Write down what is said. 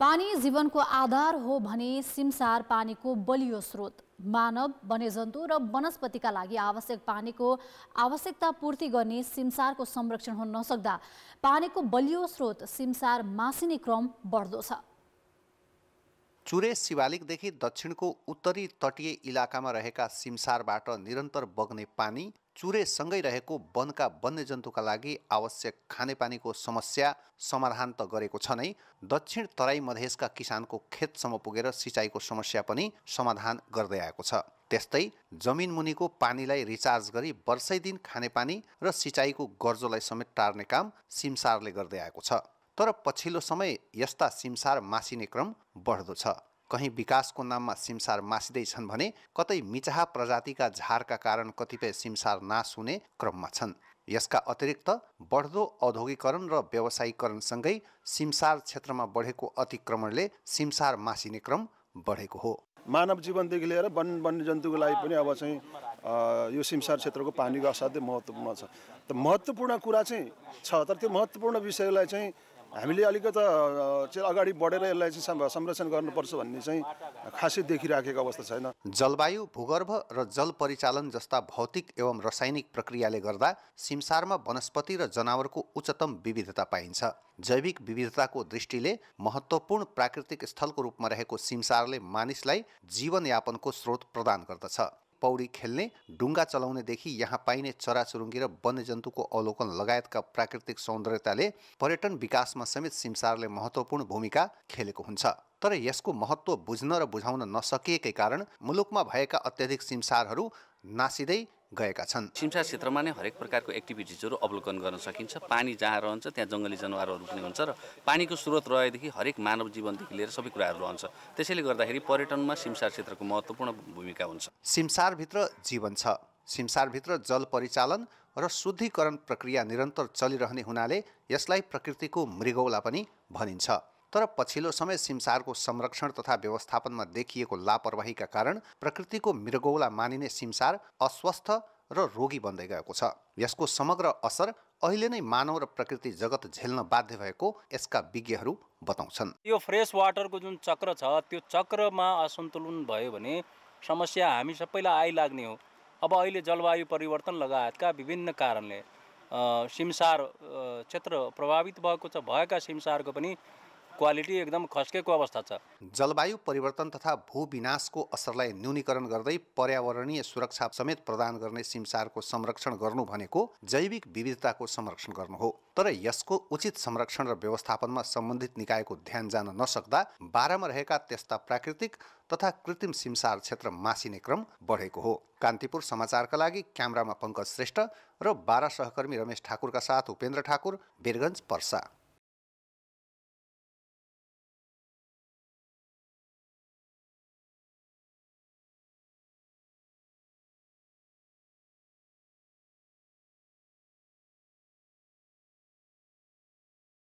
पानी जीवनको आधार हो भने सिमसार पानीको बलियो स्रोत मानव वन्यजन्तु र वनस्पतिका लागि आवश्यक पानीको आवश्यकता पूर्ति गर्ने सिमसारको संरक्षण हुन नसक्दा पानीको बलियो स्रोत सिमसार मासिने क्रम बढ्दो छ चुरे शिवालिकदेखि दक्षिणको उत्तरी तटीय इलाकामा रहेका सिमसारबाट निरन्तर बग्ने पानी चुरेसँगै रहेको वनका वन्यजन्तुका लागि आवश्यक खानेपानीको समस्या समाधान त गरेको छ नै दक्षिण तराई मधेसका किसानको खेतसम्म पुगेर सिँचाइको समस्या पनि समाधान गर्दै आएको छ त्यस्तै जमिन मुनिको पानीलाई रिचार्ज गरी वर्षै दिन खानेपानी र सिँचाइको गर्जोलाई समेत टार्ने काम सिमसारले गर्दै आएको छ तर पछिल्लो समय यस्ता सिमसार मासिने क्रम बढ्दो छ कहीँ विकासको नाममा सिमसार मासिँदैछन् भने कतै मिचाहा प्रजातिका झारका कारण कतिपय सिमसार नाश हुने क्रममा छन् यसका अतिरिक्त बढ्दो औद्योगिकरण र व्यवसायीकरणसँगै सिमसार क्षेत्रमा बढेको अतिक्रमणले सिमसार मासिने क्रम बढेको हो मानव जीवनदेखि लिएर वन वन्यजन्तुको लागि पनि अब चाहिँ यो सिमसार क्षेत्रको पानीको असाध्यै महत्त्वपूर्ण छ त महत्त्वपूर्ण कुरा चाहिँ छ तर त्यो महत्त्वपूर्ण विषयलाई चाहिँ हामीले अलिकता चाहिँ अगाडि बढेर यसलाई चाहिँ संरक्षण गर्नुपर्छ भन्ने चाहिँ खासै देखिराखेको अवस्था छैन जलवायु भूगर्भ र जल परिचालन जस्ता भौतिक एवं रासायनिक प्रक्रियाले गर्दा सिमसारमा वनस्पति र जनावरको उच्चतम विविधता पाइन्छ जैविक विविधताको दृष्टिले महत्त्वपूर्ण प्राकृतिक स्थलको रूपमा रहेको सिमसारले मानिसलाई जीवनयापनको स्रोत प्रदान गर्दछ पौडी खेल्ने ढुङ्गा चलाउनेदेखि यहाँ पाइने चराचुरुङ्गी र वन्यजन्तुको अवलोकन लगायतका प्राकृतिक सौन्दर्यताले पर्यटन विकासमा समेत सिमसारले महत्त्वपूर्ण भूमिका खेलेको हुन्छ तर यसको महत्त्व बुझ्न र बुझाउन नसकिएकै कारण मुलुकमा भएका अत्याधिक सिमसारहरू नासिँदै गएका छन् सिमसा क्षेत्रमा नै हरेक प्रकारको एक्टिभिटिजहरू अवलोकन गर्न सकिन्छ पानी जहाँ रहन्छ त्यहाँ जङ्गली जनावरहरू पनि हुन्छ र पानीको स्रोत रहेदेखि हरेक मानव जीवनदेखि लिएर सबै कुराहरू रहन्छ त्यसैले गर्दाखेरि पर्यटनमा सिमसार क्षेत्रको महत्त्वपूर्ण भूमिका हुन्छ सिमसारभित्र जीवन छ सिमसारभित्र जल परिचालन र शुद्धिकरण प्रक्रिया निरन्तर चलिरहने हुनाले यसलाई प्रकृतिको मृगौला पनि भनिन्छ तर पछिल्लो समय सिमसारको संरक्षण तथा व्यवस्थापनमा देखिएको लापरवाहीका कारण प्रकृतिको मृगौला मानिने सिमसार अस्वस्थ र रोगी बन्दै गएको छ यसको समग्र असर अहिले नै मानव र प्रकृति जगत झेल्न बाध्य भएको यसका विज्ञहरू बताउँछन् यो फ्रेस वाटरको जुन चक्र छ त्यो चक्रमा असन्तुलन भयो भने समस्या हामी सबैलाई आइलाग्ने हो अब अहिले जलवायु परिवर्तन लगायतका विभिन्न कारणले सिमसार क्षेत्र प्रभावित भएको छ भएका सिमसारको पनि क्वालिटी एकदम खस्केको अवस्था छ जलवायु परिवर्तन तथा भूविनाशको असरलाई न्यूनीकरण गर्दै पर्यावरणीय सुरक्षा समेत प्रदान गर्ने सिमसारको संरक्षण गर्नु भनेको जैविक विविधताको संरक्षण गर्नु हो तर यसको उचित संरक्षण र व्यवस्थापनमा सम्बन्धित निकायको ध्यान जान नसक्दा बाह्रमा रहेका त्यस्ता प्राकृतिक तथा कृत्रिम सिमसार क्षेत्र मासिने क्रम बढेको हो कान्तिपुर समाचारका लागि क्यामरामा पङ्कज श्रेष्ठ र बारा सहकर्मी रमेश ठाकुरका साथ उपेन्द्र ठाकुर वीरगञ्ज पर्सा